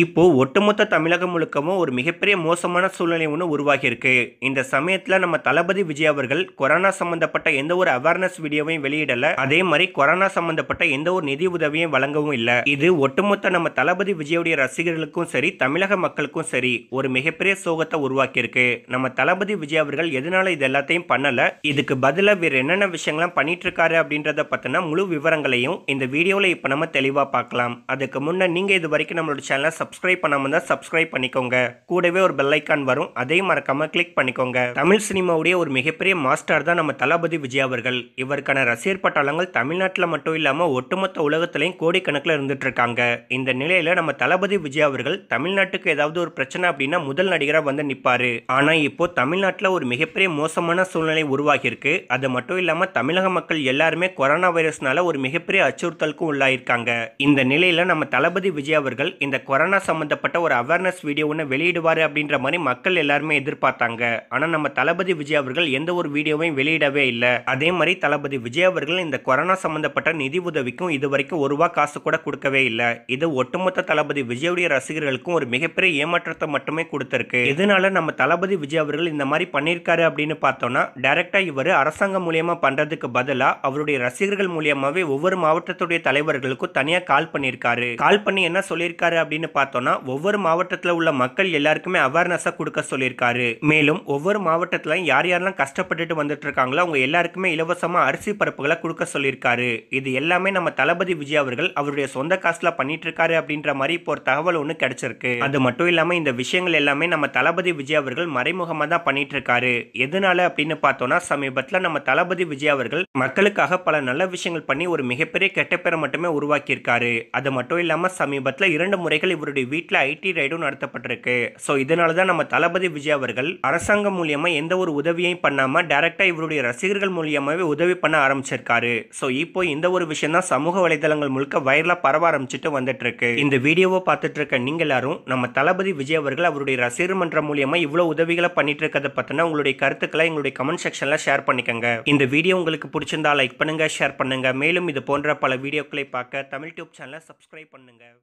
இப்போது ஒட்டுமொத்த தமிழகம் முழுக்கவும் ஒரு மிகப்பெரிய மோசமான சூழ்நிலை ஒன்று உருவாகியிருக்கு இந்த சமயத்தில் நம்ம தளபதி விஜய் அவர்கள் கொரோனா சம்மந்தப்பட்ட எந்த ஒரு அவேர்னஸ் வீடியோவையும் வெளியிடல அதே மாதிரி கொரோனா சம்மந்தப்பட்ட எந்த ஒரு நிதி உதவியும் வழங்கவும் இல்லை இது ஒட்டுமொத்த நம்ம தளபதி விஜயுடைய ரசிகர்களுக்கும் சரி தமிழக மக்களுக்கும் சரி ஒரு மிகப்பெரிய சோகத்தை உருவாக்கியிருக்கு நம்ம தளபதி விஜய் அவர்கள் எதனால இது எல்லாத்தையும் பண்ணல இதுக்கு பதிலாக வேறு என்னென்ன விஷயங்கள்லாம் பண்ணிட்டு இருக்காரு அப்படின்றத பார்த்தோன்னா முழு விவரங்களையும் இந்த வீடியோவில் இப்போ நம்ம தெளிவாக பார்க்கலாம் அதுக்கு முன்னே நீங்கள் இது வரைக்கும் நம்மளோட சேனலை சப்ஸ்கிரைப் பண்ணாமல் தான் சப்ஸ்கிரைப் பண்ணிக்கோங்க கூடவே ஒரு பெல்லைக்கான் வரும் அதையும் மறக்காமல் கிளிக் பண்ணிக்கோங்க தமிழ் சினிமாவுடைய ஒரு மிகப்பெரிய மாஸ்டர் தான் நம்ம தளபதி விஜய் அவர்கள் இவருக்கான ரசிகர் பட்டாளங்கள் தமிழ்நாட்டில் மட்டும் இல்லாமல் ஒட்டுமொத்த உலகத்திலையும் கோடிக்கணக்கில் இருந்துட்டு இருக்காங்க இந்த நிலையில் நம்ம தளபதி விஜய் அவர்கள் தமிழ்நாட்டுக்கு ஏதாவது ஒரு பிரச்சனை அப்படின்னா முதல் நடிகராக வந்து நிற்பாரு ஆனால் இப்போ தமிழ்நாட்டில் ஒரு மிகப்பெரிய மோசமான சூழ்நிலை உருவாகியிருக்கு அது மட்டும் இல்லாமல் தமிழக மக்கள் எல்லாருமே கொரோனா வைரஸ்னால ஒரு மிகப்பெரிய அச்சுறுத்தலுக்கும் உள்ளாயிருக்காங்க இந்த நிலையில் நம்ம தளபதி விஜய் அவர்கள் இந்த கொரோனா கொரோனா சம்மந்தப்பட்ட ஒரு அவேர்னஸ் வீடியோ ஒன்று வெளியிடுவார் அப்படின்ற மாதிரி மக்கள் எல்லாருமே எதிர்பார்த்தாங்க ஆனால் நம்ம தளபதி விஜய் அவர்கள் எந்த ஒரு வீடியோவையும் வெளியிடவே இல்லை அதே மாதிரி தளபதி விஜய் அவர்கள் இந்த கொரோனா சம்மந்தப்பட்ட நிதி உதவிக்கும் இது வரைக்கும் ஒரு ரூபா காசு கூட கொடுக்கவே இல்லை இது ஒட்டுமொத்த தளபதி விஜயுடைய ரசிகர்களுக்கும் ஒரு மிகப்பெரிய ஏமாற்றத்தை மட்டுமே கொடுத்துருக்கு இதனால நம்ம தளபதி விஜய் அவர்கள் இந்த மாதிரி பண்ணியிருக்காரு அப்படின்னு பார்த்தோம்னா டைரக்டா இவர் அரசாங்கம் மூலியமா பண்றதுக்கு பதிலாக அவருடைய ரசிகர்கள் மூலியமாவே ஒவ்வொரு மாவட்டத்துடைய தலைவர்களுக்கும் தனியாக கால் பண்ணியிருக்காரு கால் பண்ணி என்ன சொல்லியிருக்காரு அப்படின்னு பார்த்தோன்னா ஒவ்வொரு மாவட்டத்தில் உள்ள மக்கள் எல்லாருக்குமே அவேர்னஸாக கொடுக்க சொல்லியிருக்காரு மேலும் ஒவ்வொரு மாவட்டத்திலும் யார் யாரெல்லாம் கஷ்டப்பட்டுட்டு வந்துட்டு இருக்காங்களோ அவங்க எல்லாருக்குமே இலவசமாக அரிசி பருப்புகளை கொடுக்க சொல்லியிருக்காரு இது எல்லாமே நம்ம தளபதி விஜய் அவர்கள் அவருடைய சொந்த காசில் பண்ணிட்டு இருக்காரு அப்படின்ற மாதிரி இப்போ ஒரு தகவல் ஒன்று கிடைச்சிருக்கு அது மட்டும் இல்லாமல் இந்த விஷயங்கள் எல்லாமே நம்ம தளபதி விஜய் அவர்கள் மறைமுகமாக தான் பண்ணிட்டு இருக்காரு எதனால அப்படின்னு பார்த்தோம்னா சமீபத்தில் நம்ம தளபதி விஜய் அவர்கள் மக்களுக்காக பல நல்ல விஷயங்கள் பண்ணி ஒரு மிகப்பெரிய கெட்ட பேரை மட்டுமே உருவாக்கியிருக்காரு அது மட்டும் இல்லாமல் சமீபத்தில் இரண்டு முறைகள் இவர் அவருடைய வீட்டில் ஐடி ரைடும் நடத்தப்பட்டிருக்கு ஸோ இதனால தான் நம்ம தளபதி விஜய் அவர்கள் அரசாங்கம் மூலியமாக எந்த ஒரு உதவியையும் பண்ணாமல் டேரெக்டாக இவருடைய ரசிகர்கள் மூலியமாகவே உதவி பண்ண ஆரம்பிச்சிருக்காரு ஸோ இப்போ இந்த ஒரு விஷயம் தான் சமூக வலைதளங்கள் முழுக்க வைரலாக பரவ ஆரம்பிச்சுட்டு வந்துட்டு இருக்கு இந்த வீடியோவை பார்த்துட்டு இருக்க நீங்கள் எல்லாரும் நம்ம தளபதி விஜய் அவர்கள் அவருடைய ரசிகர் மன்றம் மூலியமாக இவ்வளோ உதவிகளை பண்ணிட்டு இருக்கிறத பற்றின உங்களுடைய கருத்துக்களை எங்களுடைய கமெண்ட் செக்ஷனில் ஷேர் பண்ணிக்கோங்க இந்த வீடியோ உங்களுக்கு பிடிச்சிருந்தா லைக் பண்ணுங்கள் ஷேர் பண்ணுங்கள் மேலும் இது போன்ற பல வீடியோக்களை பார்க்க தமிழ் டியூப் சேனலை சப்ஸ்கிரைப் பண்ணுங்கள்